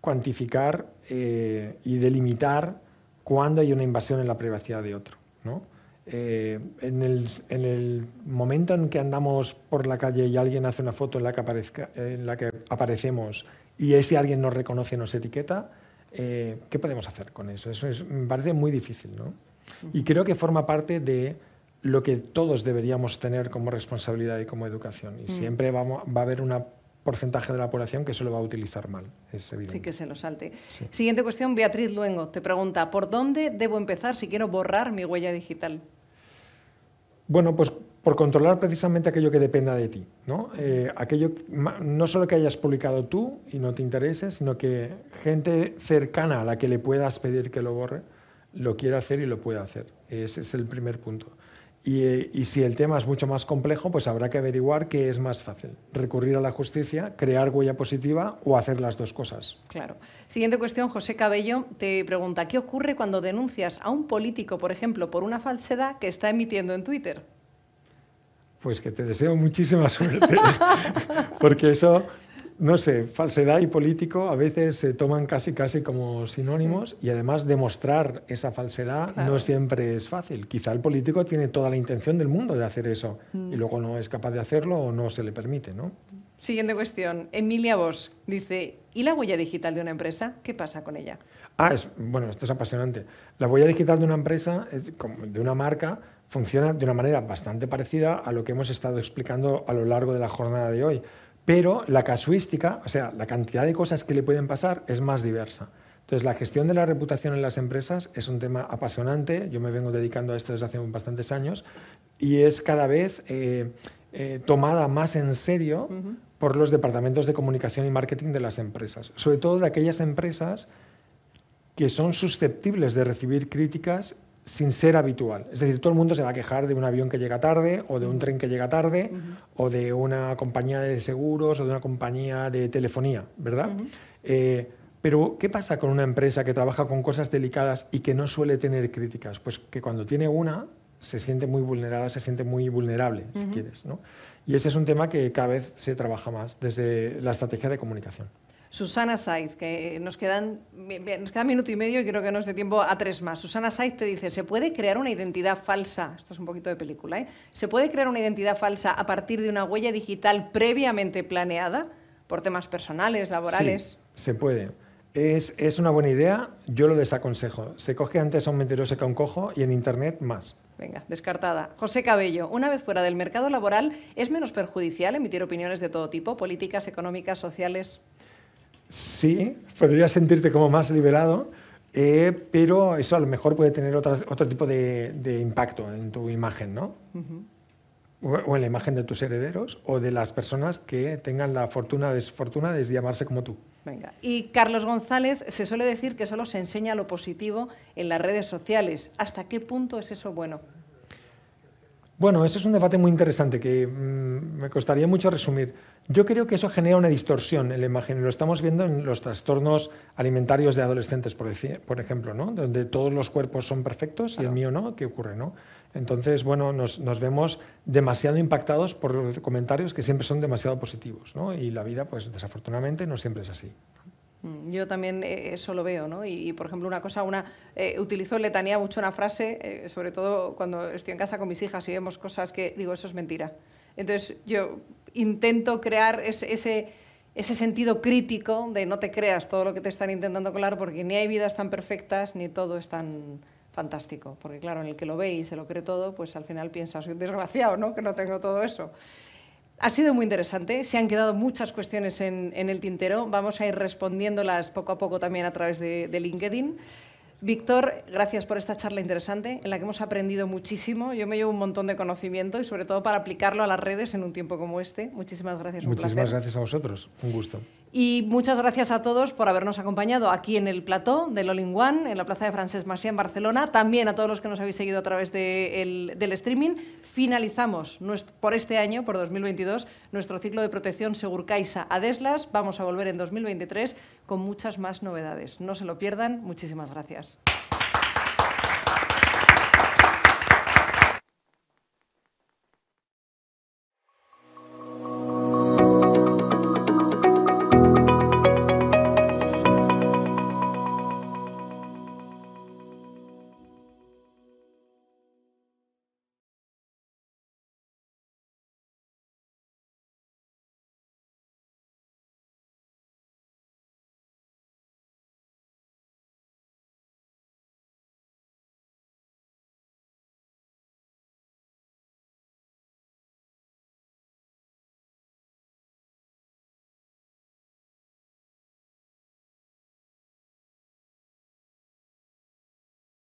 cuantificar eh, y delimitar cuándo hay una invasión en la privacidad de otro. ¿no? Eh, en, el, momento en que andamos por la calle y alguien hace una foto en la que, en la que aparecemos y ese alguien nos reconoce, nos etiqueta, eh, ¿qué podemos hacer con eso? Eso es, me parece muy difícil, ¿no? Y creo que forma parte de lo que todos deberíamos tener como responsabilidad y como educación. Y mm. siempre va a haber un porcentaje de la población que se lo va a utilizar mal, Sí, que se lo salte. Siguiente cuestión, Beatriz Luengo te pregunta, ¿por dónde debo empezar si quiero borrar mi huella digital? Bueno, pues por controlar precisamente aquello que dependa de ti, ¿no? Eh, aquello, no solo que hayas publicado tú y no te interese, sino que gente cercana a la que le puedas pedir que lo borre, lo quiera hacer y lo pueda hacer. Ese es el primer punto. Y, si el tema es mucho más complejo, pues habrá que averiguar qué es más fácil, recurrir a la justicia, crear huella positiva o hacer las dos cosas. Claro. Siguiente cuestión, José Cabello te pregunta, ¿qué ocurre cuando denuncias a un político, por ejemplo, por una falsedad que está emitiendo en Twitter? Pues que te deseo muchísima suerte, porque eso no sé, falsedad y político a veces se toman casi casi como sinónimos y además demostrar esa falsedad no siempre es fácil. Quizá el político tiene toda la intención del mundo de hacer eso mm. y luego no es capaz de hacerlo o no se le permite, ¿no? Siguiente cuestión. Emilia Vos dice, ¿y la huella digital de una empresa? ¿Qué pasa con ella? Ah, es, bueno, esto es apasionante. La huella digital de una empresa, de una marca, funciona de una manera bastante parecida a lo que hemos estado explicando a lo largo de la jornada de hoy pero la casuística, o sea, la cantidad de cosas que le pueden pasar es más diversa. Entonces, la gestión de la reputación en las empresas es un tema apasionante, yo me vengo dedicando a esto desde hace bastantes años, y es cada vez eh, eh, tomada más en serio por los departamentos de comunicación y marketing de las empresas, sobre todo de aquellas empresas que son susceptibles de recibir críticas sin ser habitual. Es decir, todo el mundo se va a quejar de un avión que llega tarde, o de un tren que llega tarde, o de una compañía de seguros, o de una compañía de telefonía, ¿verdad? Eh, pero, ¿qué pasa con una empresa que trabaja con cosas delicadas y que no suele tener críticas? Pues que cuando tiene una, se siente muy vulnerada, se siente muy vulnerable, si quieres. Y ese es un tema que cada vez se trabaja más desde la estrategia de comunicación. Susana Saiz, que nos quedan, minuto y medio y creo que no es de tiempo a tres más. Susana Saiz te dice, ¿se puede crear una identidad falsa? Esto es un poquito de película, ¿eh? ¿Se puede crear una identidad falsa a partir de una huella digital previamente planeada por temas personales, laborales? Sí, se puede. Es, una buena idea, yo lo desaconsejo. Se coge antes a un mentiroso que un cojo y en Internet más. Venga, descartada. José Cabello, una vez fuera del mercado laboral, ¿es menos perjudicial emitir opiniones de todo tipo, políticas, económicas, sociales? sí, podrías sentirte como más liberado, eh, pero eso a lo mejor puede tener otro tipo de, impacto en tu imagen, ¿no? o, en la imagen de tus herederos o de las personas que tengan la fortuna o desfortuna de llamarse como tú. Venga. Y Carlos González, se suele decir que solo se enseña lo positivo en las redes sociales. ¿Hasta qué punto es eso bueno? Bueno, ese es un debate muy interesante que mm, me costaría mucho resumir. Yo creo que eso genera una distorsión en la imagen y lo estamos viendo en los trastornos alimentarios de adolescentes, por, ejemplo, donde todos los cuerpos son perfectos y el mío no, ¿qué ocurre? Entonces, bueno, nos, vemos demasiado impactados por los comentarios que siempre son demasiado positivos ¿no? y la vida, pues desafortunadamente, no siempre es así. Mm, yo también eh, eso lo veo, ¿no? Y, por ejemplo, una cosa, una eh, utilizo en letanía mucho una frase, eh, sobre todo cuando estoy en casa con mis hijas y vemos cosas que digo, eso es mentira. Entonces yo intento crear ese, sentido crítico de no te creas todo lo que te están intentando colar, porque ni hay vidas tan perfectas, ni todo es tan fantástico. Porque claro, en el que lo ve y se lo cree todo, pues al final piensas, soy un desgraciado, ¿no? Que no tengo todo eso. Ha sido muy interesante, se han quedado muchas cuestiones en, el tintero, vamos a ir respondiéndolas poco a poco también a través de, LinkedIn. Víctor, gracias por esta charla interesante en la que hemos aprendido muchísimo. Yo me llevo un montón de conocimiento y sobre todo para aplicarlo a las redes en un tiempo como este. Muchísimas gracias. Muchísimas gracias a vosotros. Un gusto. Y muchas gracias a todos por habernos acompañado aquí en el plató de All in One, en la plaza de Francesc Macià en Barcelona. También a todos los que nos habéis seguido a través del streaming. Finalizamos por este año, por 2022, nuestro ciclo de protección Segurcaisa Deslas. Vamos a volver en 2023 con muchas más novedades. No se lo pierdan. Muchísimas gracias.